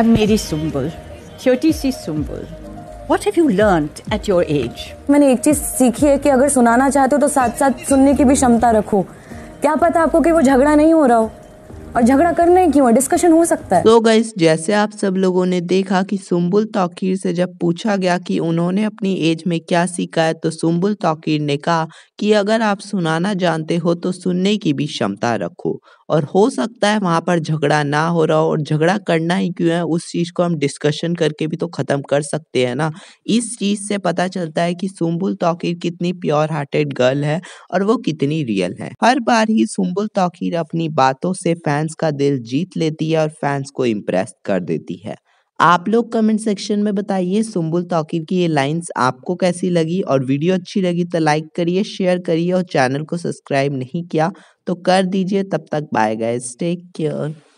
I'm Mary Sumbul, छोटी सी Sumbul what have you learn at your age मैंने एक चीज सीखी है कि अगर सुनाना चाहते हो तो साथ साथ सुनने की भी क्षमता रखो क्या पता आपको कि वो झगड़ा नहीं हो रहा हो और झगड़ा करना ही क्यों डिस्कशन हो सकता है तो गई जैसे आप सब लोगों ने देखा कि सुम्बुल तौकीर से जब पूछा गया कि उन्होंने अपनी एज में क्या सीखा है तो सुम्बुल तौकीर ने कहा कि अगर आप सुनाना जानते हो तो सुनने की भी क्षमता रखो और हो सकता है वहाँ पर झगड़ा ना हो रहा हो और झगड़ा करना ही क्यों है उस चीज़ को हम डिस्कशन करके भी तो ख़त्म कर सकते हैं ना इस चीज़ से पता चलता है कि सुम्बुल तौकीर कितनी प्योर हार्टेड गर्ल है और वो कितनी रियल है हर बार ही सुम्बुल तौकीर अपनी बातों से फैन फैंस का दिल जीत लेती है और फैंस को इम्प्रेस कर देती है आप लोग कमेंट सेक्शन में बताइए सुम्बुल तौकीर की ये लाइंस आपको कैसी लगी और वीडियो अच्छी लगी तो लाइक करिए शेयर करिए और चैनल को सब्सक्राइब नहीं किया तो कर दीजिए तब तक बाय गाइस टेक केयर